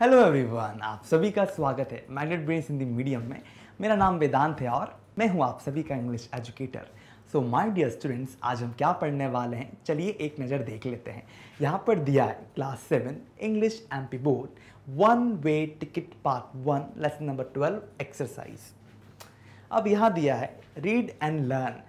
hello everyone आप सभी का स्वागत है मैग्नेट ब्रेन्स हिंदी मीडियम में मेरा नाम वेदांत है और मैं हूं आप सभी का English educator so my dear students आज हम क्या पढ़ने वाले हैं चलिए एक नज़र देख लेते हैं यहाँ पर दिया है class seven English M P board one way ticket part one lesson number twelve exercise अब यहाँ दिया है read and learn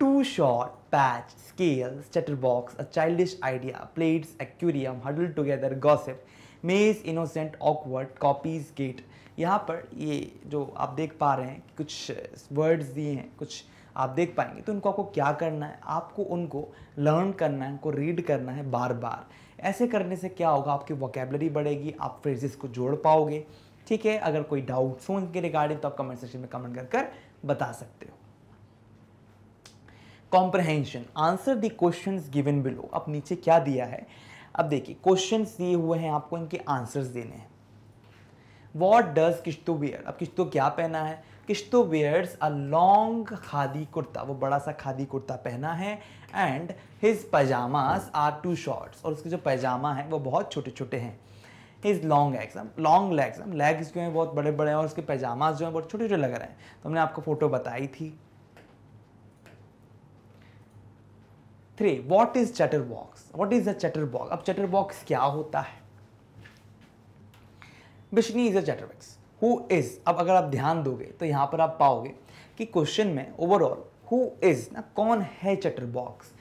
two short patch scales chatterbox a childish idea plaits aquarium huddle together gossip maze innocent awkward copies get यहाँ पर ये जो आप देख पा रहे हैं कुछ वर्ड्स दिए हैं कुछ आप देख पाएंगे तो उनको आपको क्या करना है आपको उनको लर्न करना है उनको रीड करना है बार बार ऐसे करने से क्या होगा आपकी वोकेबलरी बढ़ेगी आप फ्रेजेस को जोड़ पाओगे ठीक है अगर कोई डाउट्स हो इनके रिगार्डिंग तो आप कमेंट सेक्शन में कमेंट कर कर बता सकते हो comprehension answer the question given below अब नीचे क्या दिया है अब देखिए क्वेश्चन दिए हुए हैं आपको इनके आंसर्स देने हैं वॉट डज किश्तो वेयर अब किश्तो क्या पहना है Kishto wears a long khadi kurta वो बड़ा सा खादी कुर्ता पहना है and his pyjamas are too shorts और उसके जो पैजामा हैं वो बहुत छोटे छोटे हैं is long exam long legs legs जो हैं बहुत बड़े बड़े हैं और उसके पैजामाज जो हैं बहुत छोटे छोटे लग रहे हैं तो हमने आपको फ़ोटो बताई थी three what is chatterbox what is a chatterbox अब चटर बॉक्स क्या होता है बिशनी इज अ चटर बॉक्स हु इज अब अगर आप ध्यान दोगे तो यहां पर आप पाओगे कि क्वेश्चन में ओवरऑल हु इज ना कौन है चटर बॉक्स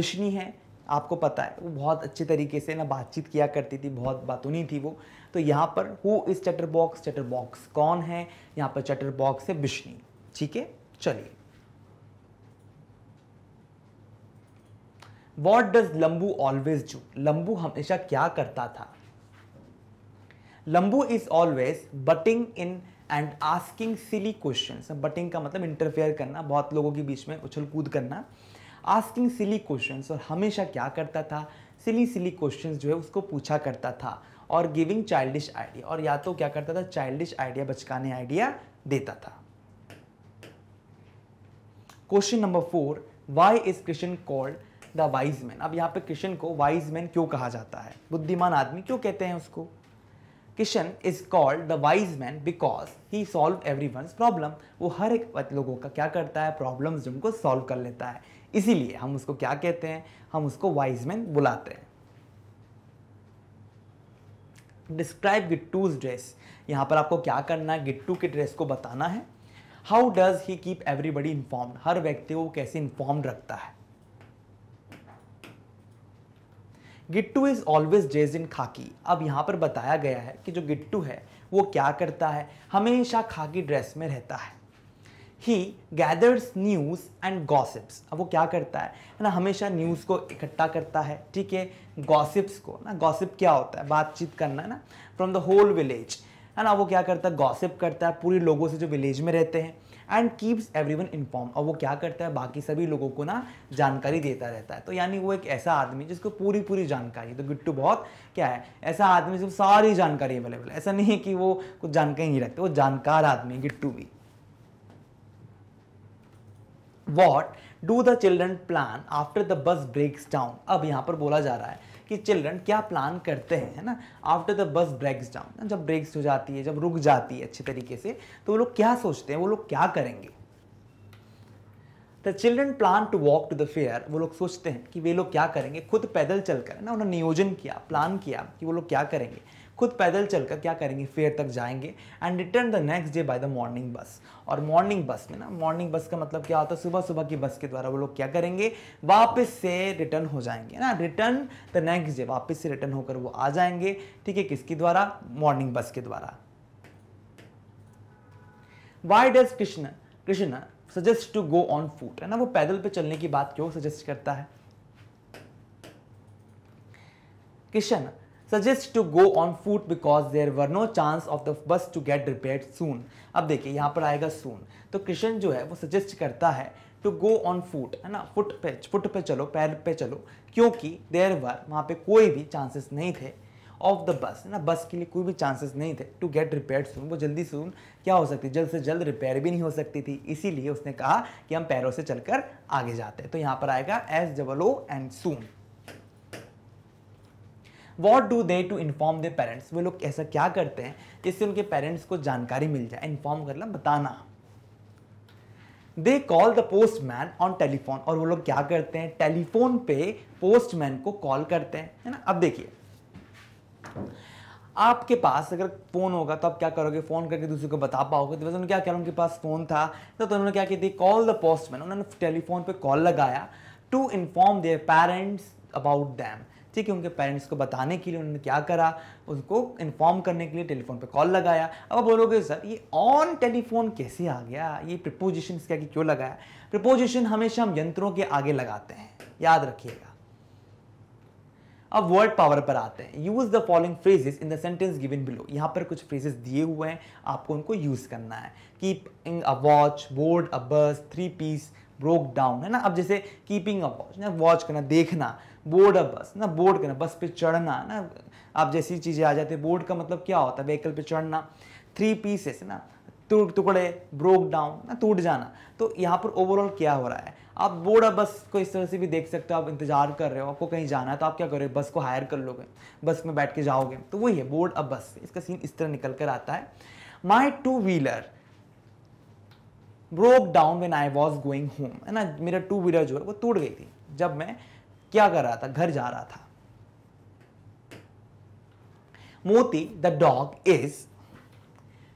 बिशनी है आपको पता है वो बहुत अच्छे तरीके से ना बातचीत किया करती थी बहुत बातूनी थी वो तो यहाँ पर who is chatterbox chatterbox कौन है यहाँ पर चटर बॉक्स है बिशनी ठीक है चलिए what does Lambu always do Lambu हमेशा क्या करता था Lambu is always butting in and asking silly question butting का मतलब इंटरफेयर करना बहुत लोगों के बीच में उछल कूद करना आस्किंग सिली क्वेश्चन और हमेशा क्या करता था सिली सिली क्वेश्चन जो है उसको पूछा करता था और गिविंग चाइल्डिश आइडिया और या तो क्या करता था चाइल्डिश आइडिया बचकाने आइडिया देता था question number four why is question called the wise man अब यहाँ पे किशन को वाइज मैन क्यों कहा जाता है बुद्धिमान आदमी क्यों कहते हैं उसको Kishan is called the wise man because he solve every one problem वो हर एक लोगों का क्या करता है प्रॉब्लम उनको सॉल्व कर लेता है इसीलिए हम उसको क्या कहते हैं हम उसको वाइज मैन बुलाते हैं डिस्क्राइब गिट्टूज ड्रेस यहाँ पर आपको क्या करना है गिट्टू के ड्रेस को बताना है how does he keep everybody inform हर व्यक्ति को कैसे इन्फॉर्म रखता है गिट्टू इज़ ऑलवेज जेज इन खाकी अब यहाँ पर बताया गया है कि जो गिट्टू है वो क्या करता है हमेशा खाकी ड्रेस में रहता है he gathers news and gossips अब वो क्या करता है ना हमेशा न्यूज़ को इकट्ठा करता है ठीक है गॉसिप्स को ना गॉसिप क्या होता है बातचीत करना ना फ्रॉम द होल विलेज है ना वो क्या करता है गॉसिप करता है पूरे लोगों से जो विलेज में रहते हैं एंड कीप्स वन इन्फॉर्म और वो क्या करता है बाकी सभी लोगों को ना जानकारी देता रहता है तो यानी वो एक ऐसा आदमी जिसको पूरी पूरी जानकारी तो गिट्टू बहुत क्या है ऐसा आदमी जिसको सारी जानकारी अवेलेबल है ऐसा नहीं है कि वो कुछ जानकारी नहीं रखते वो जानकार आदमी गिट्टू भी what do the children plan after the bus breaks down अब यहाँ पर बोला जा रहा है कि चिल्ड्रन क्या प्लान करते हैं है ना after the bus breaks down जब ब्रेक्स हो जाती है जब रुक जाती है अच्छे तरीके से तो वो लोग क्या सोचते हैं वो लोग क्या करेंगे the children plan to walk to the fair वो लोग सोचते हैं कि वे लोग क्या करेंगे खुद पैदल चलकर है ना उन्होंने नियोजन किया प्लान किया कि वो लोग क्या करेंगे खुद पैदल चलकर क्या करेंगे फेयर तक जाएंगे and return the next day by the morning bus और मॉर्निंग बस में ना मॉर्निंग बस का मतलब क्या होता है सुबह सुबह की बस के द्वारा वो लोग क्या करेंगे वापस से रिटर्न हो जाएंगे ना रिटर्न द नेक्स्ट डे वापस से रिटर्न होकर वो आ जाएंगे ठीक है किसके द्वारा मॉर्निंग बस के द्वारा why does Krishna Krishna suggest to go on foot है ना वो पैदल पे चलने की बात क्यों सजेस्ट करता है Krishna suggest to go on foot because there were no chance of the bus to get repair soon अब देखिए यहाँ पर आएगा सून तो कृष्ण जो है वो सजेस्ट करता है टू गो ऑन फूट है ना फुट पे फुट पे चलो पैर पे चलो क्योंकि देर वर वहाँ पे कोई भी चांसेस नहीं थे ऑफ द बस है ना बस के लिए कोई भी चांसेस नहीं थे टू गेट रिपेयर सून वो जल्दी सून क्या हो सकती जल्द से जल्द रिपेयर भी नहीं हो सकती थी इसीलिए उसने कहा कि हम पैरों से चलकर आगे जाते हैं तो यहाँ पर आएगा S double O N soon what do they to inform their parents वो लोग ऐसा क्या करते हैं जिससे उनके पेरेंट्स को जानकारी मिल जाए इन्फॉर्म कर लें बताना they call the postman on telephone और वो लोग क्या करते हैं टेलीफोन पे पोस्टमैन को कॉल करते हैं है ना अब देखिए आपके पास अगर फ़ोन होगा तो आप क्या करोगे फ़ोन करके दूसरे को बता पाओगे तो वैसे उन्होंने क्या किया उनके पास फ़ोन था तो उन्होंने क्या किया कॉल द पोस्टमैन उन्होंने टेलीफोन पे कॉल लगाया to inform their parents about them ठीक है उनके पेरेंट्स को बताने के लिए उन्होंने क्या करा उनको इन्फॉर्म करने के लिए टेलीफोन पर कॉल लगाया अब बोलोगे सर ये ऑन टेलीफोन कैसे आ गया ये प्रपोजिशन क्या कि क्यों लगाया प्रपोजिशन हमेशा हम यंत्रों के आगे लगाते हैं याद रखिएगा अब वर्ड पावर पर आते हैं use the following phrases in the sentence given below यहाँ पर कुछ फ्रेजेस दिए हुए हैं आपको उनको यूज करना है keeping a watch board a bus three piece broke down है ना अब जैसे कीपिंग अ वॉच ना वॉच करना देखना बोर्ड ऑफ बस ना बोर्ड करना बस पे चढ़ना ना आप जैसी चीज़ें आ जाती है बोर्ड का मतलब क्या होता है व्हीकल पे चढ़ना थ्री पीसेस ना टूट टुकड़े ब्रोक डाउन ना टूट जाना तो यहाँ पर ओवरऑल क्या हो रहा है आप बोर्ड ऑफ बस को इस तरह से भी देख सकते हो आप इंतजार कर रहे हो आपको कहीं जाना है तो आप क्या करोगे बस को हायर कर लोगे बस में बैठ के जाओगे तो वही है बोर्ड ऑफ बस इसका सीन इस तरह निकल कर आता है my two wheeler broke down when I was going home है ना मेरा टू व्हीलर जो है वो टूट गई थी जब मैं क्या कर रहा था घर जा रहा था Moti the dog is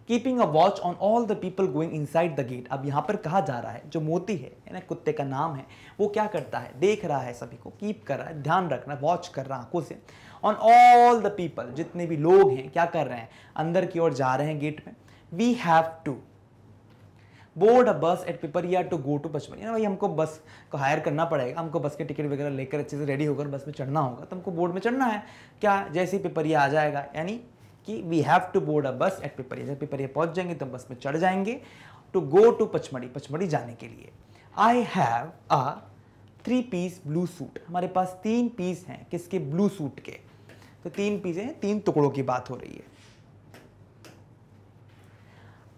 keeping a watch on all the people going inside the gate अब यहां पर कहा जा रहा है जो मोती है ना कुत्ते का नाम है वो क्या करता है देख रहा है सभी को कीप कर रहा है ध्यान रख रहा है वॉच कर रहा है आंखों से ऑन ऑल द पीपल जितने भी लोग हैं क्या कर रहे हैं अंदर की ओर जा रहे हैं गेट में we have to board a bus at Pipariya to go to Pachmarhiya भाई हमको बस को हायर करना पड़ेगा हमको बस के टिकट वगैरह लेकर अच्छे से रेडी होकर बस में चढ़ना होगा तो हमको बोर्ड में चढ़ना है क्या जैसे ही पिपरिया आ जाएगा यानी कि we have to board a bus at Pipariya जब पिपरिया पहुंच जाएंगे तो बस में चढ़ जाएंगे to go to Pachmarhi Pachmarhi जाने के लिए I have a three piece blue suit हमारे पास तीन पीस हैं किसके ब्लू सूट के तो तीन पीस हैं तीन टुकड़ों की बात हो रही है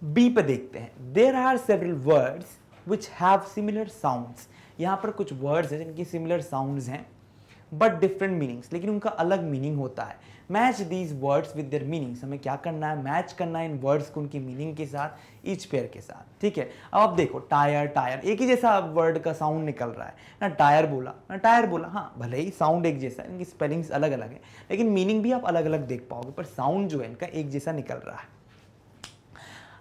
बी पे देखते हैं there are several words which have similar sounds यहाँ पर कुछ वर्ड्स हैं जिनकी सिमिलर साउंड्स हैं बट डिफरेंट मीनिंग्स लेकिन उनका अलग मीनिंग होता है match these words with their meanings हमें क्या करना है मैच करना है इन वर्ड्स को उनकी मीनिंग के साथ ईच पेयर के साथ ठीक है अब आप देखो टायर टायर एक ही जैसा वर्ड का साउंड निकल रहा है ना टायर बोला ना टायर बोला हाँ भले ही साउंड एक जैसा है इनकी स्पेलिंग्स अलग अलग है लेकिन मीनिंग भी आप अलग अलग देख पाओगे पर साउंड जो है इनका एक जैसा निकल रहा है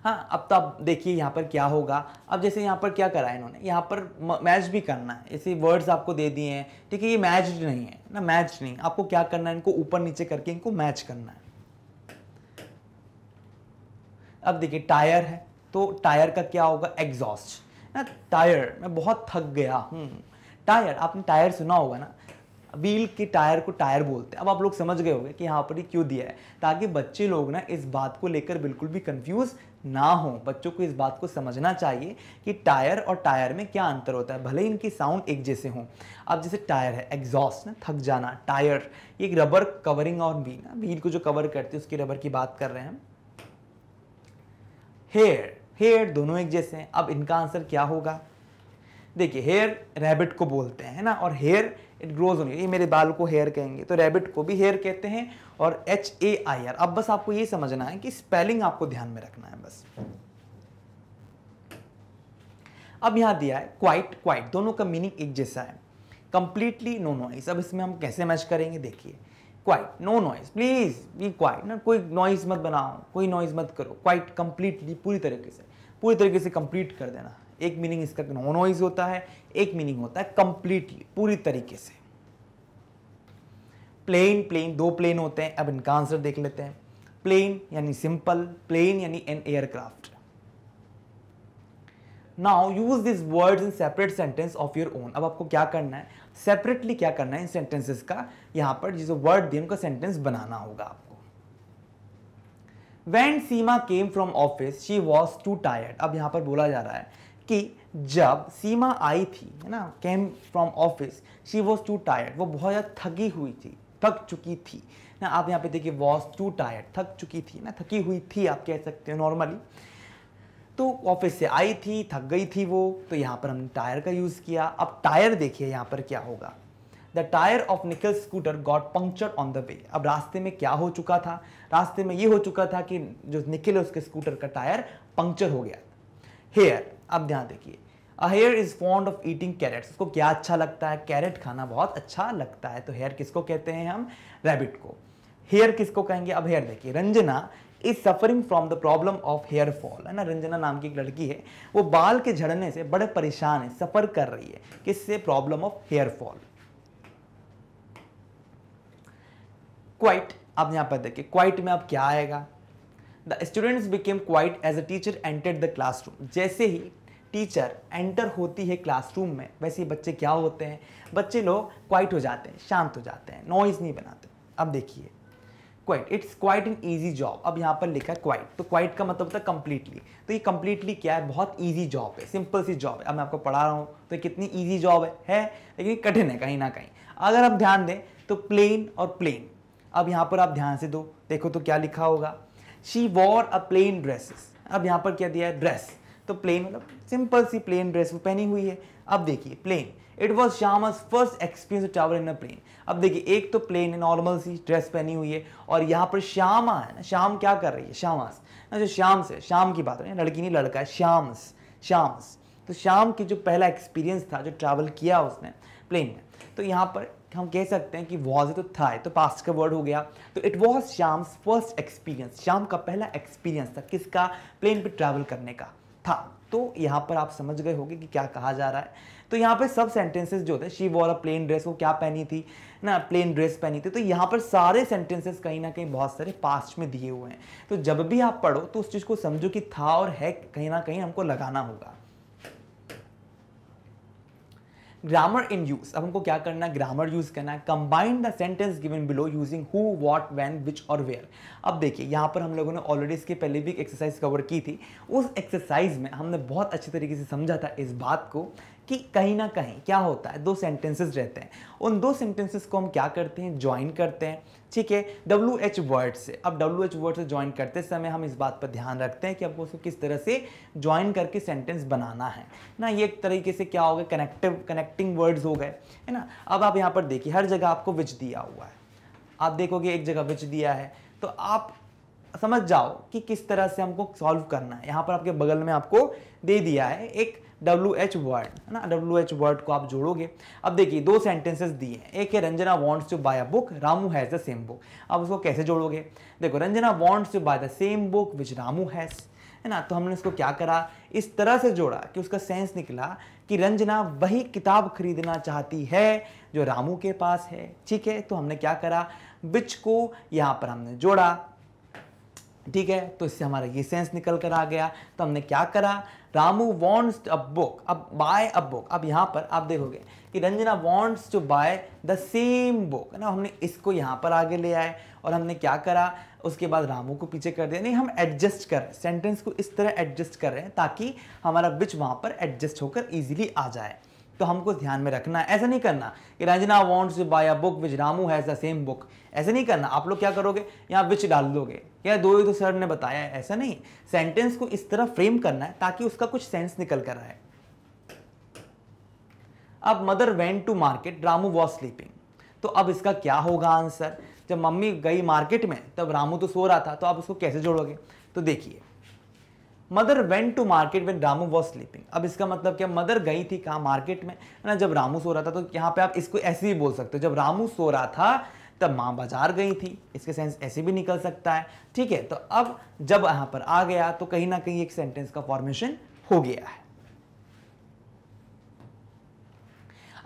हाँ अब तो आप देखिए यहाँ पर क्या होगा अब जैसे यहाँ पर क्या करा है इन्होंने यहाँ पर मैच भी करना है ऐसे वर्ड्स आपको दे दिए हैं ठीक है ये मैच नहीं है ना मैच नहीं आपको क्या करना है इनको ऊपर नीचे करके इनको मैच करना है अब देखिए टायर है तो टायर का क्या होगा एग्जॉस्ट ना टायर मैं बहुत थक गया हूँ टायर आपने टायर सुना होगा ना व्हील के टायर को टायर बोलते हैं अब आप लोग समझ गए होंगे कि यहाँ पर ही क्यों दिया है ताकि बच्चे लोग ना इस बात को लेकर बिल्कुल भी कंफ्यूज ना हो बच्चों को इस बात को समझना चाहिए कि टायर और टायर में क्या अंतर होता है भले ही इनकी साउंड एक जैसे हों अब जैसे टायर है एग्जॉस्ट ना थक जाना टायर ये एक रबर कवरिंग और व्हील ना व्हील को जो कवर करते हैं उसकी रबर की बात कर रहे हैं हम हेयर हेयर दोनों एक जैसे हैं अब इनका आंसर क्या होगा देखिए हेयर रैबिट को बोलते हैं ना और हेयर इट ग्रोज ओनली ये मेरे बाल को हेयर कहेंगे तो रैबिट को भी हेयर कहते हैं और एच ए आई आर अब बस आपको ये समझना है कि स्पेलिंग आपको ध्यान में रखना है बस अब यहां दिया है क्वाइट क्वाइट दोनों का मीनिंग एक जैसा है कंप्लीटली नो नॉइस अब इसमें हम कैसे मैच करेंगे देखिए quiet no noise please be quiet ना कोई नॉइज मत बनाओ कोई नॉइज मत करो क्वाइट कंप्लीटली पूरी तरीके से पूरी तरीके से कंप्लीट कर देना एक मीनिंग इसका नो नॉइज होता है एक मीनिंग होता है कंप्लीटली पूरी तरीके से प्लेन प्लेन दो प्लेन होते हैं अब इनका आंसर देख लेते हैं प्लेन यानी सिंपल प्लेन यानी an aircraft now use this word in separate sentence of your own अब आपको क्या करना है सेपरेटली क्या करना है इन सेंटेंसेस का यहां पर जिसे वर्ड दिए उनका सेंटेंस बनाना होगा आपको when Seema came from office she was too tired अब यहां पर बोला जा रहा है कि जब सीमा आई थी है ना came from office she was too tired वो बहुत ज़्यादा थकी हुई थी थक चुकी थी ना आप यहाँ पे देखिए वॉज टू टायर्ड थक चुकी थी ना थकी हुई थी आप कह सकते हो नॉर्मली तो ऑफिस से आई थी थक गई थी वो तो यहाँ पर हमने टायर का यूज़ किया अब टायर देखिए यहाँ पर क्या होगा the tyre of Nikhil scooter got puncture on the way अब रास्ते में क्या हो चुका था रास्ते में ये हो चुका था कि जो निकल उसके स्कूटर का टायर पंक्चर हो गया हेयर अब ध्यान देखिए a hare is fond of eating carrots उसको क्या अच्छा लगता है कैरेट खाना बहुत अच्छा लगता है तो हेयर किसको कहते हैं हम रैबिट को हेयर किसको कहेंगे अब हेयर देखिए Ranjana is suffering from the problem of hair fall है ना रंजना नाम की एक लड़की है वो बाल के झड़ने से बड़े परेशान है सफर कर रही है किससे problem of hair fall quiet अब यहां पर देखिए क्वाइट में अब क्या आएगा the students became quiet as a teacher entered the classroom जैसे ही टीचर एंटर होती है क्लासरूम में वैसे ही बच्चे क्या होते हैं बच्चे लोग क्वाइट हो जाते हैं शांत हो जाते हैं नॉइज़ नहीं बनाते अब देखिए quite it's quite an easy job अब यहाँ पर लिखा है क्वाइट तो क्वाइट का मतलब होता है कम्प्लीटली तो ये कम्प्लीटली क्या है बहुत ईजी जॉब है सिंपल सी जॉब है अब मैं आपको पढ़ा रहा हूँ तो कितनी ईजी जॉब है, है लेकिन कठिन है कहीं ना कहीं अगर आप ध्यान दें तो प्लेन और प्लेन अब यहाँ पर आप ध्यान से दो देखो तो क्या लिखा होगा she wore a plain dresses अब यहाँ पर क्या दिया है ड्रेस तो प्लेन मतलब सिंपल सी प्लेन ड्रेस वो पहनी हुई है अब देखिए plane it was Shyam's first experience travel in a plane अब देखिए एक तो प्लेन है नॉर्मल सी ड्रेस पहनी हुई है और यहाँ पर श्यामा है ना श्याम क्या कर रही है श्यामास ना जो श्याम से श्याम की बात है लड़की नहीं लड़का है श्याम्स श्याम्स तो श्याम की जो पहला एक्सपीरियंस था जो ट्रैवल किया उसने प्लेन में तो यहाँ पर हम कह सकते हैं कि वॉज तो था तो पास्ट का वर्ड हो गया तो it was Shyam's first experience Shyam का पहला एक्सपीरियंस था किसका प्लेन पे ट्रैवल करने का था तो यहाँ पर आप समझ गए होंगे कि क्या कहा जा रहा है तो यहाँ पर सब सेंटेंसेस जो थे she wore a plain dress वो क्या पहनी थी ना प्लेन ड्रेस पहनी थी तो यहाँ पर सारे सेंटेंसेस कहीं ना कहीं बहुत सारे पास्ट में दिए हुए हैं तो जब भी आप पढ़ो तो उस चीज़ को समझो कि था और है कहीं ना कहीं हमको लगाना होगा ग्रामर इन यूज अब हमको क्या करना है ग्रामर यूज करना है combine the sentence given below using who what when which और वेयर अब देखिए यहाँ पर हम लोगों ने ऑलरेडी इसके पहले भी एक एक्सरसाइज कवर की थी उस एक्सरसाइज में हमने बहुत अच्छे तरीके से समझा था इस बात को कि कहीं ना कहीं क्या होता है दो सेंटेंसेस रहते हैं उन दो सेंटेंसेस को हम क्या करते हैं ज्वाइन करते हैं ठीक है डब्ल्यू एच वर्ड से अब डब्ल्यू एच वर्ड से ज्वाइन करते समय हम इस बात पर ध्यान रखते हैं कि आपको उसको किस तरह से ज्वाइन करके सेंटेंस बनाना है ना ये एक तरीके से क्या हो गया कनेक्टिव कनेक्टिंग वर्ड्स हो गए है ना अब आप यहाँ पर देखिए हर जगह आपको विच दिया हुआ है आप देखोगे एक जगह विच दिया है तो आप समझ जाओ कि किस तरह से हमको सॉल्व करना है यहाँ पर आपके बगल में आपको दे दिया है एक डब्ल्यू एच वर्ड है ना डब्ल्यू एच वर्ड को आप जोड़ोगे अब देखिए दो सेंटेंसेस दिए हैं एक है Ranjana wants to buy a book Ramu has the same book अब उसको कैसे जोड़ोगे देखो Ranjana wants to buy the same book which Ramu has है ना तो हमने इसको क्या करा इस तरह से जोड़ा कि उसका सेंस निकला कि रंजना वही किताब खरीदना चाहती है जो रामू के पास है ठीक है तो हमने क्या करा बिच को यहाँ पर हमने जोड़ा ठीक है तो इससे हमारा ये सेंस निकल कर आ गया तो हमने क्या करा रामू वॉन्ट्स अ बुक अब बाय अ बुक अब यहाँ पर आप देखोगे कि Ranjana wants to buy the same book है ना हमने इसको यहाँ पर आगे ले आए और हमने क्या करा उसके बाद रामू को पीछे कर दिया नहीं हम एडजस्ट कर रहे हैं सेंटेंस को इस तरह एडजस्ट कर रहे हैं ताकि हमारा बिच वहाँ पर एडजस्ट होकर ईजिली आ जाए तो हमको ध्यान में रखना है ऐसा नहीं करना कि Ranjana wants to buy a book which Ramu has the same book ऐसे नहीं करना आप लोग क्या करोगे यहाँ विच डाल दोगे या दो ही तो सर ने बताया ऐसा नहीं सेंटेंस को इस तरह फ्रेम करना है ताकि उसका कुछ सेंस निकल कर आए अब mother went to market Ramu was sleeping तो अब इसका क्या होगा आंसर जब मम्मी गई मार्केट में तब रामू तो सो रहा था तो आप उसको कैसे जोड़ोगे तो देखिए mother went to market when Ramu was sleeping अब इसका मतलब क्या मदर गई थी कहाँ मार्केट में है ना जब रामू सो रहा था तो यहाँ पे आप इसको ऐसे भी बोल सकते हो जब रामू सो रहा था तब माँ बाजार गई थी इसके सेंस ऐसे भी निकल सकता है ठीक है तो अब जब यहाँ पर आ गया तो कहीं ना कहीं एक सेंटेंस का फॉर्मेशन हो गया है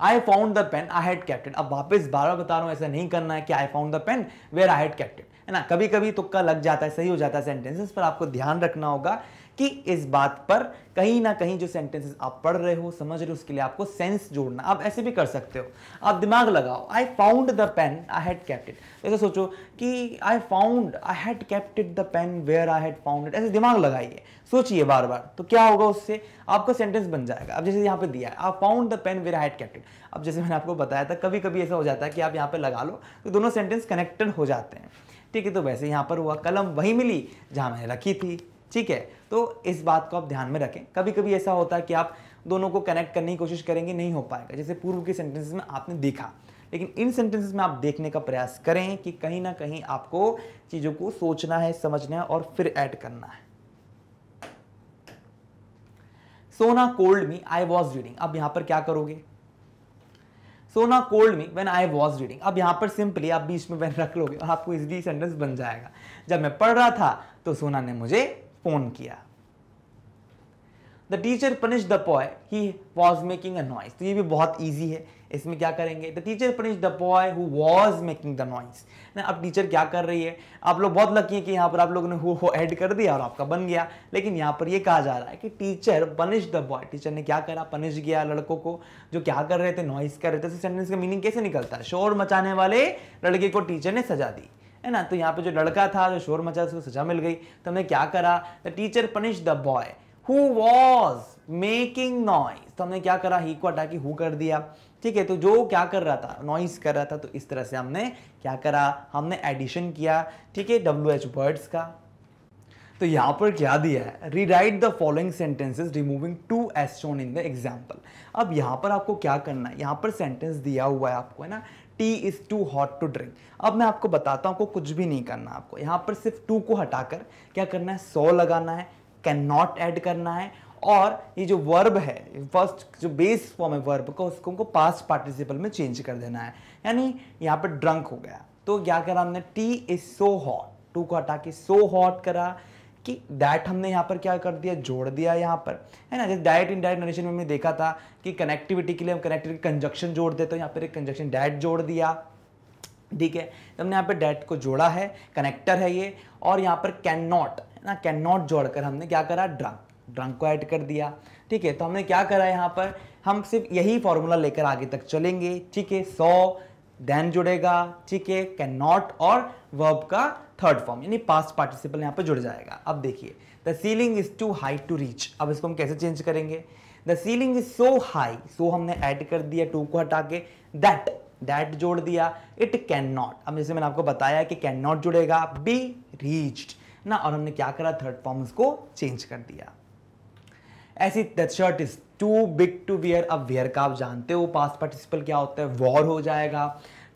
I found the pen I had kept अब वापस बार बार बता रहा हूँ ऐसा नहीं करना है कि I found the pen where I had kept है ना कभी कभी तुक्का लग जाता है सही हो जाता है सेंटेंसेस पर आपको ध्यान रखना होगा कि इस बात पर कहीं ना कहीं जो सेंटेंसेस आप पढ़ रहे हो समझ रहे हो उसके लिए आपको सेंस जोड़ना आप ऐसे भी कर सकते हो आप दिमाग लगाओ I found the pen I had kept it ऐसे सोचो कि I found I had kept it the pen where I had found it ऐसे दिमाग लगाइए सोचिए बार बार तो क्या होगा उससे आपका सेंटेंस बन जाएगा अब जैसे यहाँ पे दिया है I found the pen where I had kept it अब जैसे मैंने आपको बताया था कभी कभी ऐसा हो जाता है कि आप यहाँ पे लगा लो तो दोनों सेंटेंस कनेक्टेड हो जाते हैं ठीक है तो वैसे यहाँ पर हुआ कलम वही मिली जहाँ मैंने रखी थी ठीक है तो इस बात को आप ध्यान में रखें कभी कभी ऐसा होता है कि आप दोनों को कनेक्ट करने की कोशिश करेंगे नहीं हो पाएगा जैसे पूर्व के सेंटेंसेस में आपने देखा लेकिन इन सेंटेंसेस में आप देखने का प्रयास करें कि कहीं ना कहीं आपको चीज़ों को सोचना है समझना है और फिर ऐड करना है Sona called me I was reading अब यहां पर क्या करोगे Sona called me when I was reading अब यहां पर सिंपली आप बीच में वेन रख लोगे और आपको इजली सेंटेंस बन जाएगा जब मैं पढ़ रहा था तो सोना ने मुझे फोन किया the teacher punish the boy he was making a noise तो ये भी बहुत ईजी है इसमें क्या करेंगे the teacher punish the boy who was making the noise ना अब टीचर क्या कर रही है आप लोग बहुत लकी है कि यहाँ पर आप लोगों ने हु हो ऐड कर दिया और आपका बन गया लेकिन यहाँ पर ये कहा जा रहा है कि teacher punish the boy teacher ने क्या करा पनिश किया लड़कों को जो क्या कर रहे थे नॉइस कर रहे थे सेंटेंस तो का मीनिंग कैसे निकलता है शोर मचाने वाले लड़के को टीचर ने सजा दी है ना तो यहाँ पे जो लड़का था जो शोर मचा उसको सजा मिल गई तो हमने क्या करा the teacher punish the boy who was making noise तो हमने क्या करा ही को हटा के हु कर दिया ठीक है तो जो क्या कर रहा था नॉइज कर रहा था तो इस तरह से हमने क्या करा हमने एडिशन किया ठीक है डब्ल्यू एच वर्ड्स का तो यहाँ पर क्या दिया है rewrite the following sentences removing too as shown in the example अब यहाँ पर आपको क्या करना है यहाँ पर सेंटेंस दिया हुआ है आपको है ना tea is too hot to drink अब मैं आपको बताता हूँ आपको कुछ भी नहीं करना आपको यहाँ पर सिर्फ टू को हटाकर क्या करना है सो लगाना है कैन नॉट ऐड करना है और ये जो वर्ब है फर्स्ट जो बेस फॉर्म है वर्ब का उसको हमको पास्ट पार्टिसिपल में चेंज कर देना है यानी यहाँ पर ड्रंक हो गया तो क्या करा हमने tea is so hot too को हटा के सो हॉट करा कि डाइट हमने यहाँ पर क्या कर दिया जोड़ दिया यहाँ पर है ना जैसे डाइट इन डाइट नरेशन में हमने देखा था कि कनेक्टिविटी के लिए हम कनेक्टिविटी कंजक्शन जोड़ देते हैं यहाँ पर एक कंजक्शन डाइट जोड़ दिया ठीक है तो हमने यहाँ पर डैट को जोड़ा है कनेक्टर है ये और यहाँ पर कैन नॉट है ना कैन नॉट जोड़कर हमने क्या करा ड्रंक ड्रंक को ऐड कर दिया ठीक है तो हमने क्या करा यहाँ पर हम सिर्फ यही फॉर्मूला लेकर आगे तक चलेंगे ठीक है सौ देन जुड़ेगा ठीक है कैन नॉट और वर्ब का थर्ड फॉर्म यानी पास्ट पार्टिसिपल यहाँ पर जुड़ जाएगा अब देखिए the ceiling is too high to reach अब इसको हम कैसे चेंज करेंगे the ceiling is so high so हमने ऐड कर दिया टू को हटा के दैट दैट जोड़ दिया इट कैन नॉट अब जैसे मैंने आपको बताया कि कैन नॉट जुड़ेगा बी रीच्ड ना और हमने क्या करा थर्ड फॉर्म उसको चेंज कर दिया ऐसी that shirt is too big to wear अब वियर का आप जानते हो पास्ट पार्टिसिपल क्या होता है वॉर हो जाएगा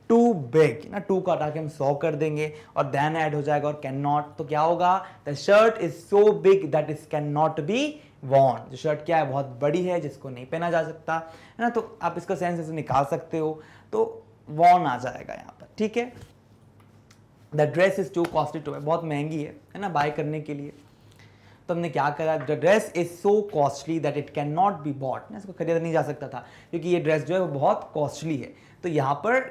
टू बिग ना टू को हटा के हम सौ कर देंगे और देन ऐड हो जाएगा और कैन नॉट तो क्या होगा the shirt is so big that is can not be worn जो शर्ट क्या है बहुत बड़ी है जिसको नहीं पहना जा सकता है ना तो आप इसका सेंस ऐसे निकाल सकते हो तो वॉन आ जाएगा यहाँ पर ठीक है the dress is too costly to है बहुत महंगी है है ना बाय करने के लिए तो हमने क्या करा the dress is so costly that it can not be bought ना इसको खरीदा नहीं जा सकता था क्योंकि ये ड्रेस जो है वो बहुत कॉस्टली है तो यहाँ पर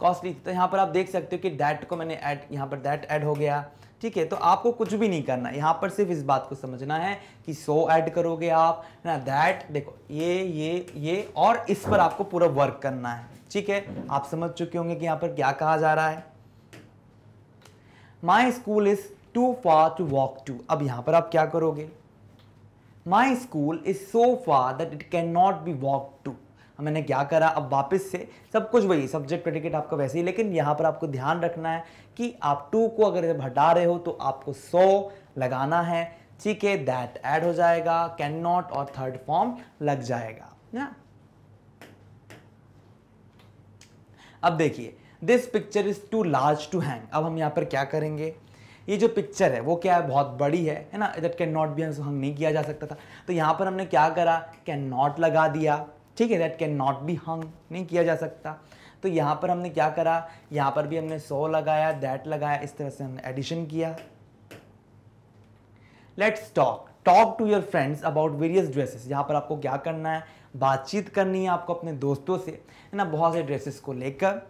कॉस्टली तो यहाँ पर आप देख सकते हो कि डैट को मैंने ऐड यहाँ पर डैट ऐड हो गया ठीक है तो आपको कुछ भी नहीं करना यहाँ पर सिर्फ इस बात को समझना है कि सो ऐड करोगे आप है ना दैट देखो ये ये ये और इस पर आपको पूरा वर्क करना है ठीक है आप समझ चुके होंगे कि यहाँ पर क्या कहा जा रहा है my school is too far to walk to अब यहाँ पर आप क्या करोगे my school is so far that it can not be walk to हाँ, मैंने क्या करा अब वापस से सब कुछ वही सब्जेक्ट प्रेडिकेट आपका वैसे ही लेकिन यहाँ पर आपको ध्यान रखना है कि आप टू को अगर जब हटा रहे हो तो आपको सो लगाना है ठीक है दैट ऐड हो जाएगा कैन नॉट और थर्ड फॉर्म लग जाएगा ना अब देखिए this picture is too large to hang अब हम यहाँ पर क्या करेंगे ये जो पिक्चर है वो क्या है बहुत बड़ी है है ना that can not be hung नहीं किया जा सकता था तो यहाँ पर हमने क्या करा कैन नॉट लगा दिया ठीक है that can not be hung नहीं किया जा सकता तो यहाँ पर हमने क्या करा यहाँ पर भी हमने सो लगाया दैट लगाया इस तरह से हमने एडिशन किया let's talk talk to your friends about various dresses यहाँ पर आपको क्या करना है बातचीत करनी है आपको अपने दोस्तों से है ना बहुत से ड्रेसेस को लेकर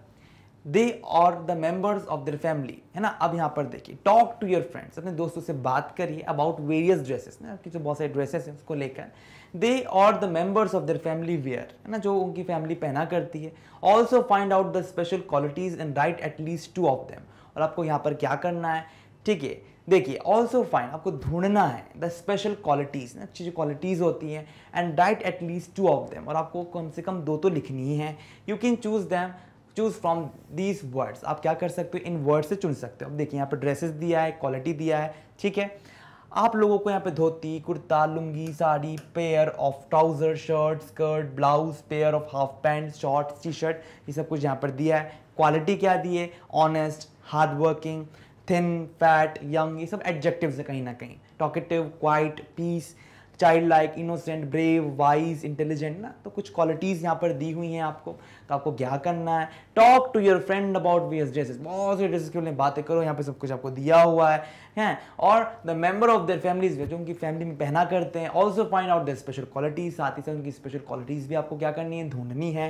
दे और the members of their family है ना अब यहाँ पर देखिए टॉक टू योर फ्रेंड्स अपने दोस्तों से बात करिए अबाउट वेरियस ड्रेसेस ना आपकी जो बहुत सारे ड्रेसेस हैं उसको लेकर दे और the members of their family wear है ना जो उनकी फैमिली पहना करती है also find out the special qualities and write at least two of them और आपको यहाँ पर क्या करना है ठीक है देखिए ऑल्सो फाइन आपको ढूंढना है द स्पेशल क्वालिटीज़ ना अच्छी जो क्वालिटीज़ होती हैं and write at least two of them और आपको कम से कम दो तो लिखनी ही है you can choose them choose from these words आप क्या कर सकते हो इन वर्ड से चुन सकते हो अब देखिए यहाँ पर ड्रेसेस दिया है क्वालिटी दिया है ठीक है आप लोगों को यहाँ पे dhoti kurta lungi sari pair of trouser shirt skirt blouse pair of half pant shorts T shirt ये सब कुछ यहाँ पर दिया है क्वालिटी क्या दी है honest hard working thin fat young ये सब एडजेक्टिव्स है कहीं ना कहीं talkative quiet peace child like innocent brave wise intelligent ना तो कुछ क्वालिटीज़ यहाँ पर दी हुई हैं आपको तो आपको क्या करना है talk to your friend about we dresses बहुत सारे ड्रेसेस के लिए बातें करो यहाँ पे सब कुछ आपको दिया हुआ है हैं और the member of their families जो उनकी फैमिली में पहना करते हैं also find out the special qualities साथ ही साथ उनकी स्पेशल क्वालिटीज़ भी आपको क्या करनी है ढूंढनी है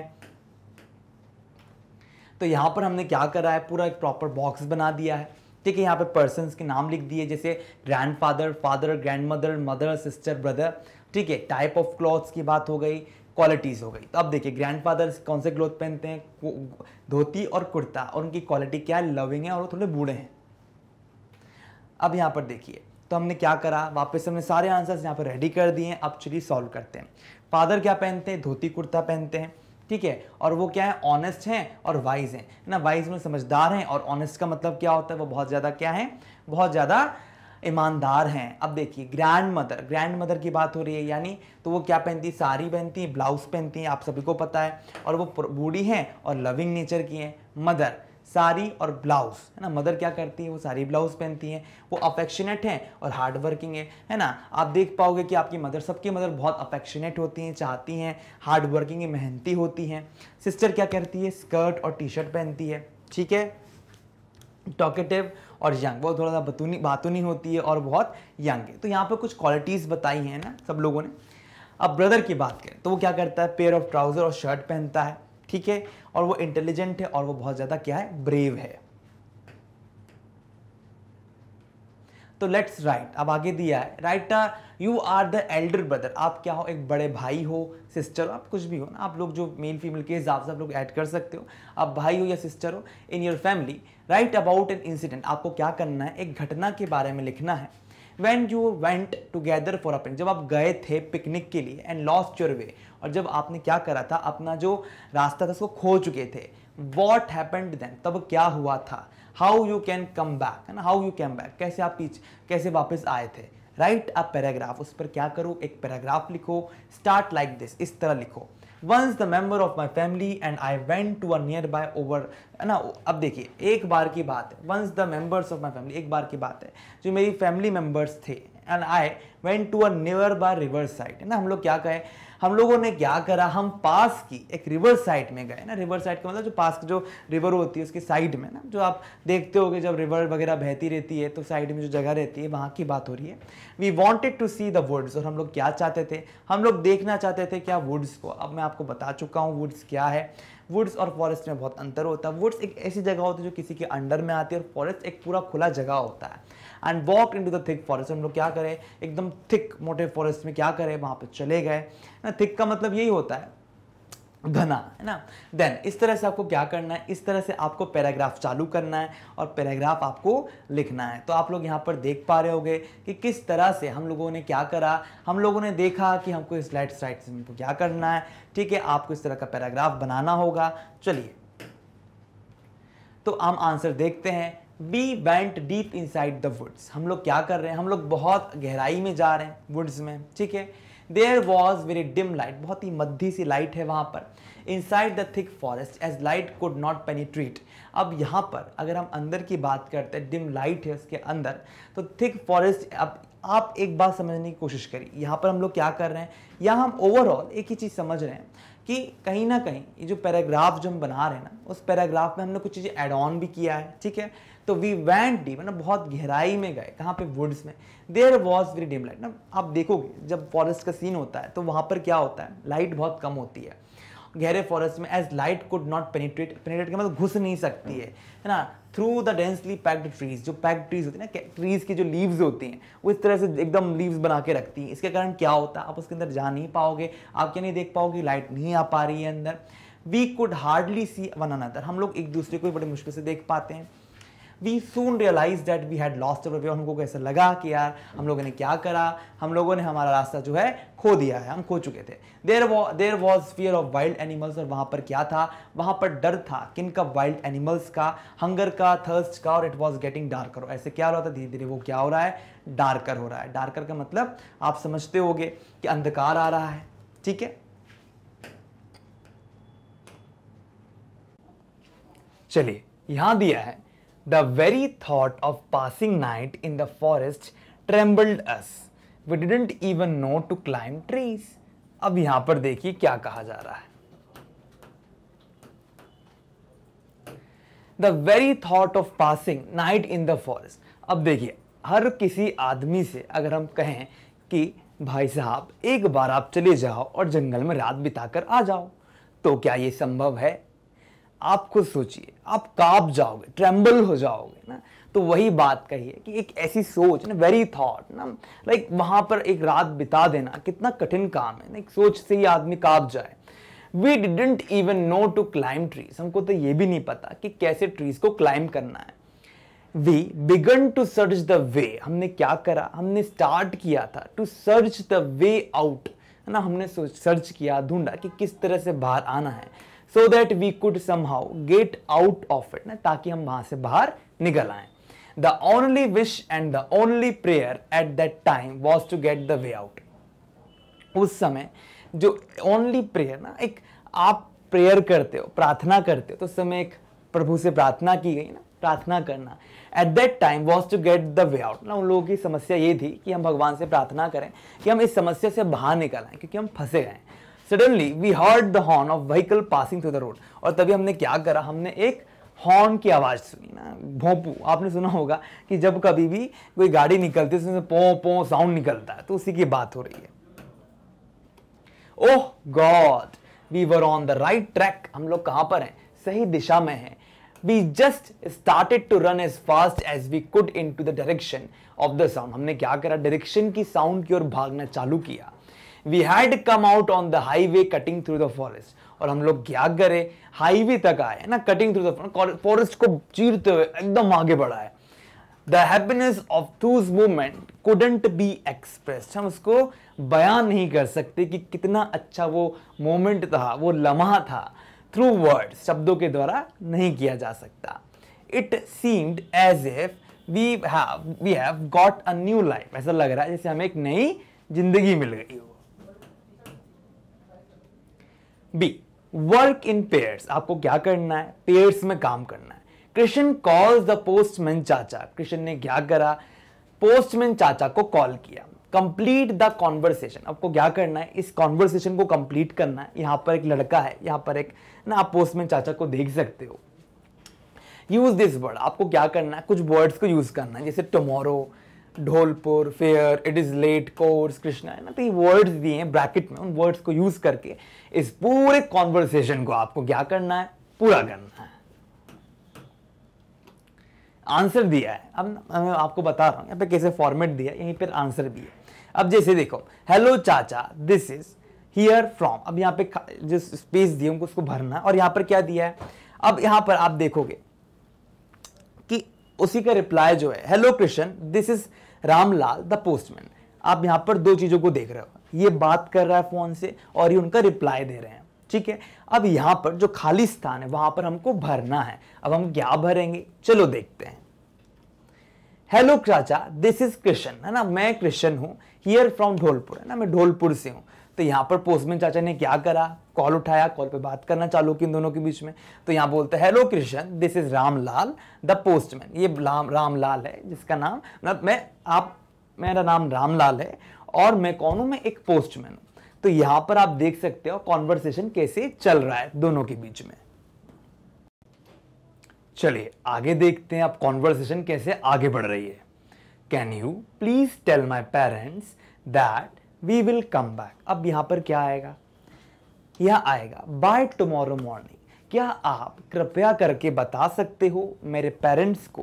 तो यहाँ पर हमने क्या करा है पूरा एक प्रॉपर बॉक्स बना दिया है ठीक है यहाँ पे पर्सन के नाम लिख दिए जैसे grandfather grandmother mother sister brother ठीक है टाइप ऑफ क्लॉथ्स की बात हो गई क्वालिटीज़ हो गई तो अब देखिए ग्रैंडफादर कौन से क्लोथ पहनते हैं धोती और कुर्ता और उनकी क्वालिटी क्या है लविंग है और वो थोड़े बूढ़े हैं अब यहाँ पर देखिए तो हमने क्या करा वापस हमने सारे आंसर्स यहाँ पर रेडी कर दिए अब चलिए सॉल्व करते हैं फादर क्या पहनते हैं धोती कुर्ता पहनते हैं ठीक है और वो क्या है ऑनेस्ट हैं और वाइज हैं ना वाइज में मतलब समझदार हैं और ऑनेस्ट का मतलब क्या होता है वो बहुत ज़्यादा क्या है बहुत ज़्यादा ईमानदार हैं अब देखिए ग्रैंड मदर ग्रैंड मदर की बात हो रही है यानी तो वो क्या पहनती है साड़ी पहनती है ब्लाउज पहनती हैं आप सभी को पता है और वो बूढ़ी हैं और लविंग नेचर की हैं मदर साड़ी और ब्लाउज है ना मदर क्या करती है वो साड़ी ब्लाउज पहनती हैं वो अफेक्शनेट हैं और हार्ड वर्किंग है है ना आप देख पाओगे कि आपकी मदर सबकी मदर बहुत अफेक्शनेट होती हैं चाहती हैं हार्ड वर्किंग है मेहनती होती हैं सिस्टर क्या करती है स्कर्ट और टी शर्ट पहनती है ठीक है टॉकेटिव और यंग बहुत थोड़ा सा बतूनी बातूनी होती है और बहुत यंग है तो यहाँ पर कुछ क्वालिटीज़ बताई हैं ना सब लोगों ने अब ब्रदर की बात करें तो वो क्या करता है पेयर ऑफ ट्राउज़र और शर्ट पहनता है ठीक है और वो इंटेलिजेंट है और वो बहुत ज़्यादा क्या है ब्रेव है तो लेट्स राइट अब आगे दिया है write you are the elder brother आप क्या हो एक बड़े भाई हो सिस्टर हो आप कुछ भी हो ना आप लोग जो मेल फीमेल के हिसाब से आप लोग ऐड कर सकते हो आप भाई हो या सिस्टर हो in your family write about an incident आपको क्या करना है एक घटना के बारे में लिखना है when you went together for a picnic जब आप गए थे पिकनिक के लिए एंड लॉस्ट योर वे और जब आपने क्या करा था अपना जो रास्ता था उसको खो चुके थे वॉट हैपेंड देन तब क्या हुआ था how you can come back है ना हाउ यू कैम बैक कैसे आप पीछे कैसे वापस आए थे राइट अ आप पैराग्राफ उस पर क्या करो एक पैराग्राफ लिखो स्टार्ट लाइक दिस इस तरह लिखो once the member of my family and I went to a nearby over है ना अब देखिए एक बार की बात है once the members of my family एक बार की बात है जो मेरी फैमिली मेम्बर्स थे and I went to a nearby river side है ना हम लोग क्या कहें हम लोगों ने क्या करा हम पास की एक रिवर साइड में गए ना रिवर साइड का मतलब जो पास की जो रिवर होती है उसकी साइड में ना जो आप देखते हो जब रिवर वगैरह बहती रहती है तो साइड में जो जगह रहती है वहाँ की बात हो रही है we wanted to see the woods और हम लोग क्या चाहते थे हम लोग देखना चाहते थे क्या वुड्स को अब मैं आपको बता चुका हूँ वुड्स क्या है वुड्स और फॉरेस्ट में बहुत अंतर होता है वुड्स एक ऐसी जगह होती है जो किसी के अंडर में आती है और फॉरेस्ट एक पूरा खुला जगह होता है and walk into the thick forest हम लोग क्या करें एकदम थिक मोटे फॉरेस्ट में क्या करें वहाँ पर चले गए ना थिक का मतलब यही होता है घना है ना देन इस तरह से आपको क्या करना है इस तरह से आपको पैराग्राफ चालू करना है और पैराग्राफ आपको लिखना है तो आप लोग यहाँ पर देख पा रहे होंगे कि किस तरह से हम लोगों ने क्या करा हम लोगों ने देखा कि हमको इस लाइट साइड से हमको क्या करना है ठीक है आपको इस तरह का पैराग्राफ बनाना होगा चलिए तो हम आंसर देखते हैं we went deep inside the woods हम लोग क्या कर रहे हैं हम लोग बहुत गहराई में जा रहे हैं वुड्स में ठीक है there was very dim light बहुत ही मध्य सी लाइट है वहाँ पर inside the thick forest as light could not penetrate अब यहाँ पर अगर हम अंदर की बात करते हैं डिम लाइट है उसके अंदर तो थिक फॉरेस्ट अब आप एक बात समझने की कोशिश करिए यहाँ पर हम लोग क्या कर रहे हैं या हम ओवरऑल एक ही चीज़ समझ रहे हैं कि कहीं ना कहीं ये जो पैराग्राफ जो हम बना रहे हैं ना उस पैराग्राफ में हमने कुछ चीज़ें एड ऑन भी किया है ठीक है तो वी वैंट डीप ना बहुत गहराई में गए कहाँ पे वुड्स में there was very dim light ना आप देखोगे जब फॉरेस्ट का सीन होता है तो वहाँ पर क्या होता है लाइट बहुत कम होती है गहरे फॉरेस्ट में as light could not penetrate penetrate का मतलब घुस नहीं सकती है है ना through the densely packed trees जो पैक्ड ट्रीज होती है ना ट्रीज की जो लीव्स होती हैं वो इस तरह से एकदम लीव्स बना के रखती हैं इसके कारण क्या होता है आप उसके अंदर जा नहीं पाओगे आप क्या नहीं देख पाओगे लाइट नहीं आ पा रही है अंदर we could hardly see one another हम लोग एक दूसरे को भी बड़ी मुश्किल से देख पाते हैं we soon realize that we had lost our way हमको कैसे लगा कि यार हम लोगों ने क्या करा हम लोगों ने हमारा रास्ता जो है खो दिया है हम खो चुके थे there there was fear of wild animals और वहाँ पर क्या था वहाँ पर डर था किन का वाइल्ड एनिमल्स का हंगर का थर्स्ट का और इट वॉज गेटिंग डार्कर ऐसे क्या हो रहा था धीरे धीरे वो क्या हो रहा है डार्कर हो रहा है डार्कर का मतलब आप समझते हो कि अंधकार आ रहा है ठीक है चलिए यहां दिया है the very thought of passing night in the forest trembled us we didn't even know to climb trees अब यहां पर देखिए क्या कहा जा रहा है the very thought of passing night in the forest अब देखिए हर किसी आदमी से अगर हम कहें कि भाई साहब एक बार आप चले जाओ और जंगल में रात बिताकर आ जाओ तो क्या ये संभव है आप खुद सोचिए आप कांप जाओगे ट्रेम्बल हो जाओगे ना तो वही बात कही है कि एक ऐसी सोच ना वेरी थॉट ना लाइक वहां पर एक रात बिता देना कितना कठिन काम है ना एक सोच से ही आदमी कांप जाए we didn't even know to climb trees हमको तो ये भी नहीं पता कि कैसे ट्रीज को क्लाइम करना है we began to search the way हमने क्या करा हमने स्टार्ट किया था to search the way out है ना हमने सर्च किया ढूंढा कि किस तरह से बाहर आना है so that we could somehow get out of it ना ताकि हम वहां से बाहर निकल आए the only wish and the only prayer at that time was to get the way out उस समय जो ओनली प्रेयर ना एक आप प्रेयर करते हो प्रार्थना करते हो तो उस समय एक प्रभु से प्रार्थना की गई ना प्रार्थना करना at that time was to get the way out ना उन लोगों की समस्या ये थी कि हम भगवान से प्रार्थना करें कि हम इस समस्या से बाहर निकल आएँ क्योंकि हम फंसे गए suddenly we heard the horn of vehicle passing through the road और तभी हमने क्या करा हमने एक हॉर्न की आवाज़ सुनी ना भोंपू आपने सुना होगा कि जब कभी भी कोई गाड़ी निकलती है उसमें पो पो साउंड निकलता है तो उसी की बात हो रही है oh God we were on the right track हम लोग कहाँ पर हैं सही दिशा में हैं we just started to run as fast as we could into the direction of the sound हमने क्या करा डायरेक्शन की साउंड की ओर भागना चालू किया we had come out on the highway cutting through the forest और हम लोग क्या करे हाईवे तक आए ना कटिंग थ्रू द फॉरेस्ट को चीरते हुए एकदम आगे बढ़ा है the happiness of those movement couldn't be express हम उसको बयान नहीं कर सकते कि कितना अच्छा वो मोमेंट था वो लम्हा था थ्रू वर्ड शब्दों के द्वारा नहीं किया जा सकता it seemed as if we have we have got a new life ऐसा लग रहा है जैसे हमें एक नई जिंदगी मिल गई हो बी वर्क इन पेयर्स आपको क्या करना है पेयर्स में काम करना है कृष्ण कॉल्स द पोस्टमैन चाचा कृष्ण ने क्या करा पोस्टमैन चाचा को कॉल किया कंप्लीट द कॉन्वर्सेशन आपको क्या करना है इस कॉन्वर्सेशन को कंप्लीट करना है यहां पर एक लड़का है यहां पर एक ना आप पोस्टमैन चाचा को देख सकते हो यूज दिस वर्ड आपको क्या करना है कुछ वर्ड्स को यूज करना है जैसे tomorrow Dholpur fair it is late course Krishna है ना तो ये वर्ड्स दिए हैं ब्रैकेट में उन वर्ड्स को यूज़ करके इस पूरे कॉन्वर्सेशन को आपको क्या करना है पूरा करना है आंसर दिया है अब मैं आपको बता रहा हूं यहाँ पे कैसे फॉर्मेट दिया यहीं पर आंसर भी है अब जैसे देखो हेलो चाचा दिस इज हियर फ्रॉम अब यहाँ पे जो स्पेस दिए उनको उसको भरना है और यहाँ पर क्या दिया है अब यहाँ पर आप देखोगे कि उसी का रिप्लाई जो है hello Krishna this is Ramlal the postman आप यहाँ पर दो चीज़ों को देख रहे हो ये बात कर रहा है फ़ोन से और ये उनका रिप्लाई दे रहे हैं ठीक है अब यहाँ पर जो खाली स्थान है वहाँ पर हमको भरना है अब हम क्या भरेंगे चलो देखते हैं हेलो चाचा दिस इज कृष्ण है ना मैं कृष्ण हूँ हियर फ्रॉम ढोलपुर है ना मैं ढोलपुर से हूँ तो यहाँ पर पोस्टमैन चाचा ने क्या करा कॉल उठाया कॉल पे बात करना चालू की इन दोनों के बीच में तो यहाँ बोलते हैं hello Krishna this is Ramlal the postman ये राम रामलाल है जिसका नाम मतलब मैं आप मेरा नाम रामलाल है और मैं कौन हूँ मैं एक पोस्टमैन हूँ तो यहाँ पर आप देख सकते हो कॉन्वर्सेशन कैसे चल रहा है दोनों के बीच में चलिए आगे देखते हैं आप कॉन्वर्सेशन कैसे आगे बढ़ रही है can you please tell my parents that we will come back अब यहां पर क्या आएगा यह आएगा बाय टुमारो मॉर्निंग क्या आप कृपया करके बता सकते हो मेरे पेरेंट्स को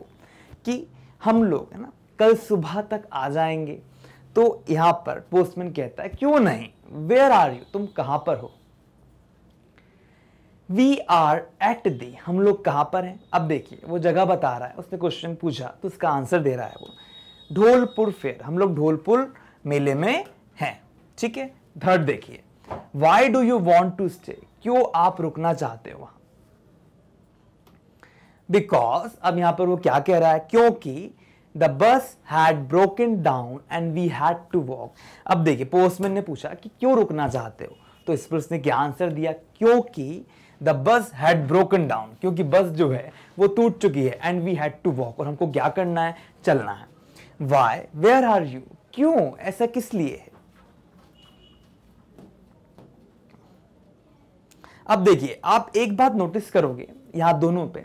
कि हम लोग है ना कल सुबह तक आ जाएंगे तो यहां पर पोस्टमैन कहता है क्यों नहीं वेयर आर यू तुम कहां पर हो वी आर एट दी हम लोग कहां पर हैं अब देखिए वो जगह बता रहा है उसने क्वेश्चन पूछा तो उसका आंसर दे रहा है वो ढोलपुर फेयर हम लोग ढोलपुर मेले में ठीक है थर्ड देखिए why do you want to stay क्यों आप रुकना चाहते हो वहां बिकॉज अब यहां पर वो क्या कह रहा है क्योंकि the bus had broken down and we had to walk अब देखिए पोस्टमैन ने पूछा कि क्यों रुकना चाहते हो तो इस पर उसने क्या आंसर दिया क्योंकि the bus had broken down क्योंकि बस जो है वो टूट चुकी है and we had to walk और हमको क्या करना है चलना है वाई वेयर आर यू क्यों ऐसा किस लिए है अब देखिए आप एक बात नोटिस करोगे यहाँ दोनों पे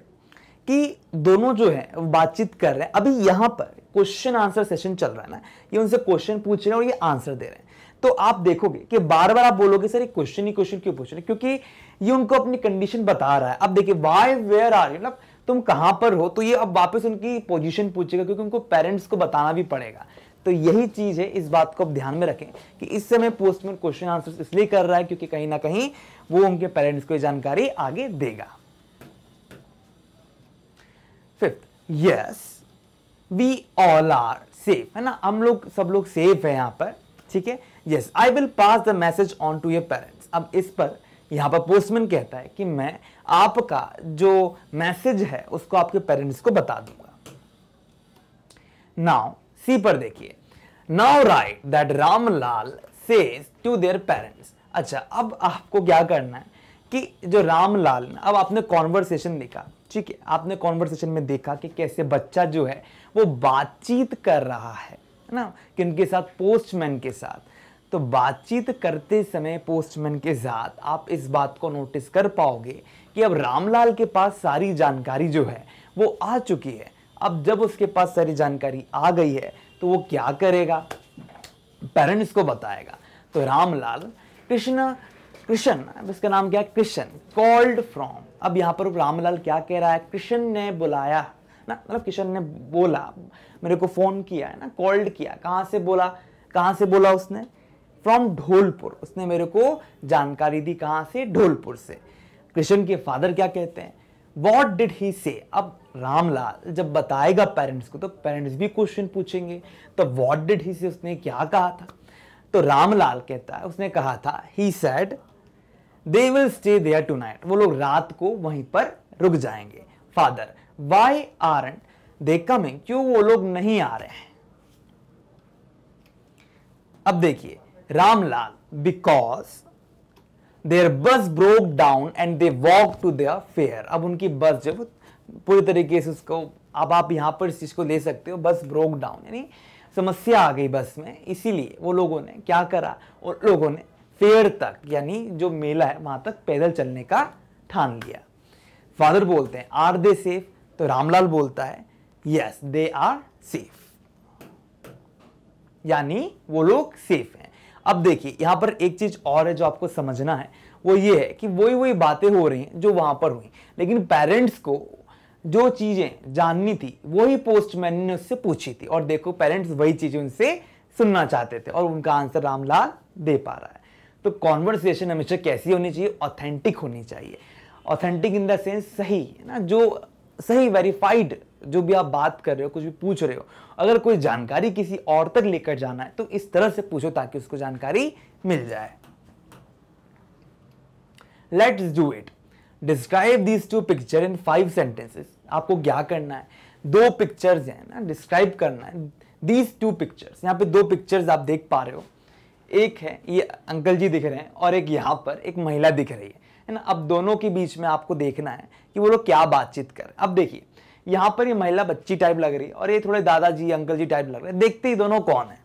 कि दोनों जो है बातचीत कर रहे हैं अभी यहाँ पर क्वेश्चन आंसर सेशन चल रहा है ना ये उनसे क्वेश्चन पूछ रहे हैं और ये आंसर दे रहे हैं तो आप देखोगे कि बार बार आप बोलोगे सर ये क्वेश्चन ही क्वेश्चन क्यों पूछ रहे हैं क्योंकि ये उनको अपनी कंडीशन बता रहा है अब देखिए वाई वेयर आर यू मतलब तुम कहां पर हो तो ये अब वापस उनकी पोजीशन पूछेगा क्योंकि उनको पेरेंट्स को बताना भी पड़ेगा तो यही चीज़ है इस बात को ध्यान में रखें कि इस समय पोस्टमैन क्वेश्चन आंसर इसलिए कर रहा है क्योंकि कहीं ना कहीं वो उनके पेरेंट्स को जानकारी आगे देगा fifth yes we all are safe है ना हम लोग सब लोग सेफ है यहां पर ठीक है yes I will pass the message on to your parents अब इस पर यहां पर पोस्टमैन कहता है कि मैं आपका जो मैसेज है उसको आपके पेरेंट्स को बता दूंगा नाउ सी पर देखिए now right that Ramlal says to their parents अच्छा अब आपको क्या करना है कि जो रामलाल अब आपने कॉन्वर्सेशन देखा ठीक है आपने कॉन्वर्सेशन में देखा कि कैसे बच्चा जो है वो बातचीत कर रहा है ना किन के साथ पोस्टमैन के साथ तो बातचीत करते समय पोस्टमैन के साथ आप इस बात को नोटिस कर पाओगे कि अब रामलाल के पास सारी जानकारी जो है वो आ चुकी है अब जब उसके पास सारी जानकारी आ गई है तो वो क्या करेगा पेरेंट्स को बताएगा तो रामलाल कृष्ण कृष्ण अब इसका नाम क्या है कृष्ण कॉल्ड फ्रॉम अब यहाँ पर रामलाल क्या कह रहा है कृष्ण ने बुलाया ना मतलब किशन ने बोला मेरे को फ़ोन किया है ना कॉल्ड किया कहाँ से बोला कहाँ से बोला उसने फ्रॉम ढोलपुर उसने मेरे को जानकारी दी कहाँ से ढोलपुर से कृष्ण के फादर क्या कहते हैं वॉट डिड ही से अब रामलाल जब बताएगा पेरेंट्स को तो पेरेंट्स भी क्वेश्चन पूछेंगे तो वॉट डिड ही से उसने क्या कहा था तो रामलाल कहता है उसने कहा था he said they will stay there tonight वो लोग रात को वहीं पर रुक जाएंगे father why are and they coming क्यों वो लोग नहीं आ रहे हैं अब देखिए Ramlal because their bus broke down and they walk to their fair अब उनकी बस जब पूरी तरीके से उसको अब आप यहाँ पर इस चीज़ को ले सकते हो बस ब्रोक डाउन यानी समस्या आ गई बस में इसीलिए वो लोगों ने क्या करा उन लोगों ने फेयर तक यानी जो मेला है वहाँ तक पैदल चलने का ठान लिया फादर बोलते हैं आर दे सेफ तो रामलाल बोलता है यस दे आर सेफ यानी वो लोग सेफ हैं अब देखिए यहाँ पर एक चीज़ और है जो आपको समझना है वो ये है कि वही वही बातें हो रही हैं जो वहाँ पर हुई लेकिन पेरेंट्स को जो चीज़ें जाननी थी वही पोस्टमैन ने उससे पूछी थी और देखो पेरेंट्स वही चीज़ें उनसे सुनना चाहते थे और उनका आंसर रामलाल दे पा रहा है तो कॉन्वर्सेशन हमेशा कैसी होनी चाहिए ऑथेंटिक होनी चाहिए ऑथेंटिक इन द सेंस सही है ना जो सही वेरीफाइड जो भी आप बात कर रहे हो कुछ भी पूछ रहे हो अगर कोई जानकारी किसी और तक लेकर जाना है तो इस तरह से पूछो ताकि उसको जानकारी मिल जाए let's do it describe these two picture in five sentences आपको क्या करना है दो पिक्चर्स हैं ना डिस्क्राइब करना है दीज टू पिक्चर्स यहाँ पे दो पिक्चर्स आप देख पा रहे हो एक है ये अंकल जी दिख रहे हैं और एक यहाँ पर एक महिला दिख रही है है ना अब दोनों के बीच में आपको देखना है कि वो लोग क्या बातचीत करें अब देखिए यहाँ पर ये महिला बच्ची टाइप लग रही है और ये थोड़े दादाजी अंकल जी टाइप लग रहे हैं देखते ही दोनों कौन है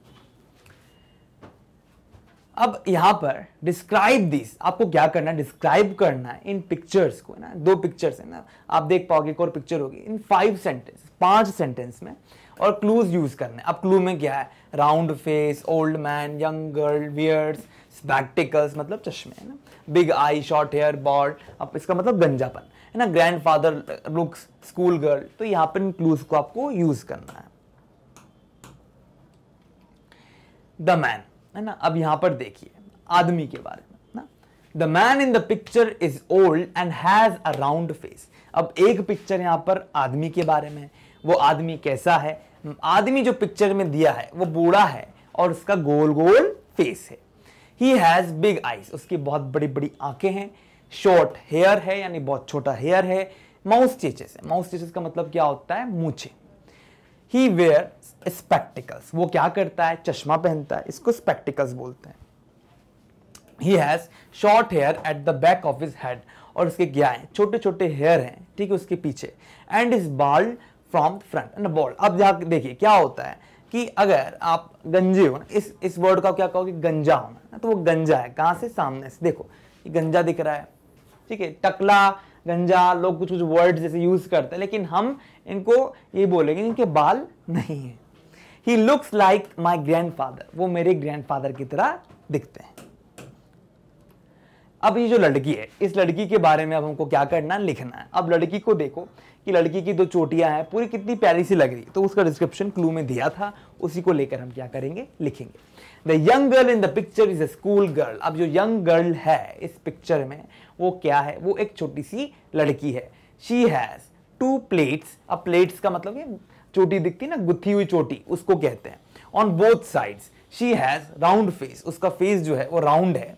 अब यहाँ पर डिस्क्राइब दिस आपको क्या करना है डिस्क्राइब करना है इन पिक्चर्स को ना दो पिक्चर्स है ना आप देख पाओगे एक और पिक्चर होगी इन फाइव सेंटेंस पांच सेंटेंस में और क्लूज यूज करने अब क्लू में क्या है round face old man young girl wears spectacles मतलब चश्मे है ना big eye short hair bald अब इसका मतलब गंजापन है ना grandfather looks school girl तो यहाँ पर इन क्लूज को आपको यूज करना है द मैन है ना अब यहाँ पर देखिए आदमी के बारे में ना the man in the picture is old and has a round face अब एक पिक्चर यहाँ पर आदमी के बारे में है वो आदमी कैसा है आदमी जो पिक्चर में दिया है वो बूढ़ा है और उसका गोल गोल फेस है ही हैज़ बिग आईज उसकी बहुत बड़ी बड़ी आंखें हैं शॉर्ट हेयर है यानी बहुत छोटा हेयर है माउस चेचेस है माउस चेचेस का मतलब क्या होता है मूछे ही वेयर स्पेक्टिकल्स वो क्या करता है चश्मा पहनता है इसको स्पेक्टिकल्स बोलते हैं he has short hair at the back of his head और उसके क्या है छोटे छोटे हेयर हैं ठीक है उसके पीछे and is bald from front and bald अब यहाँ देखिए क्या होता है कि अगर आप गंजे हो ना इस इस वर्ड का क्या कहोगे गंजा होना ना तो वो गंजा है कहाँ से सामने से देखो ये गंजा दिख रहा है ठीक है टकला गंजा लोग कुछ कुछ वर्ड जैसे यूज करते हैं लेकिन हम इनको ये बोलेंगे इनके बाल नहीं है he looks like my grandfather वो मेरे ग्रैंड फादर की तरह दिखते हैं अब ये जो लड़की है इस लड़की के बारे में अब हमको क्या करना लिखना है अब लड़की को देखो कि लड़की की दो चोटियां हैं पूरी कितनी प्यारी सी लग रही तो उसका डिस्क्रिप्शन क्लू में दिया था उसी को लेकर हम क्या करेंगे लिखेंगे the young girl in the picture is a school girl अब जो यंग गर्ल है इस पिक्चर में वो क्या है वो एक छोटी सी लड़की है शी हैज़ टू प्लेट्स अब प्लेट्स का मतलब ये चोटी दिखती ना गुथी हुई चोटी उसको कहते हैं on both sides she has round face उसका फेस जो है वो राउंड है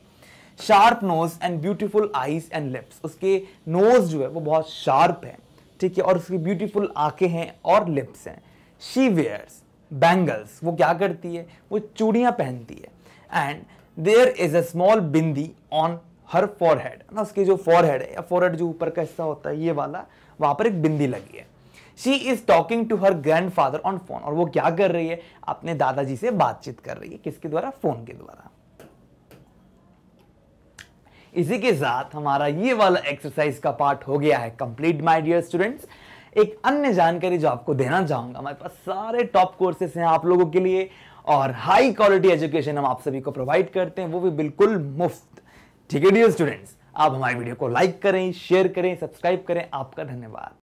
sharp nose and beautiful eyes and lips उसके नोज जो है वो बहुत शार्प है ठीक है और उसकी ब्यूटीफुल आंखें हैं और लिप्स हैं शी वेयर्स बैंगल्स वो क्या करती है वो चूड़ियाँ पहनती है and there is a small bindi on her forehead ना उसके जो फॉरहेड है या फॉरहेड जो ऊपर का हिस्सा होता है ये वाला वहाँ पर एक बिंदी लगी है she is talking to her grandfather on phone और वो क्या कर रही है अपने दादाजी से बातचीत कर रही है किसके द्वारा फोन के द्वारा इसी के साथ हमारा ये वाला एक्सरसाइज का पार्ट हो गया है कंप्लीट माय डियर स्टूडेंट्स एक अन्य जानकारी जो आपको देना चाहूंगा हमारे पास सारे टॉप कोर्सेस हैं आप लोगों के लिए और हाई क्वालिटी एजुकेशन हम आप सभी को प्रोवाइड करते हैं वो भी बिल्कुल मुफ्त ठीक है डियर स्टूडेंट्स आप हमारी वीडियो को लाइक करें शेयर करें सब्सक्राइब करें आपका धन्यवाद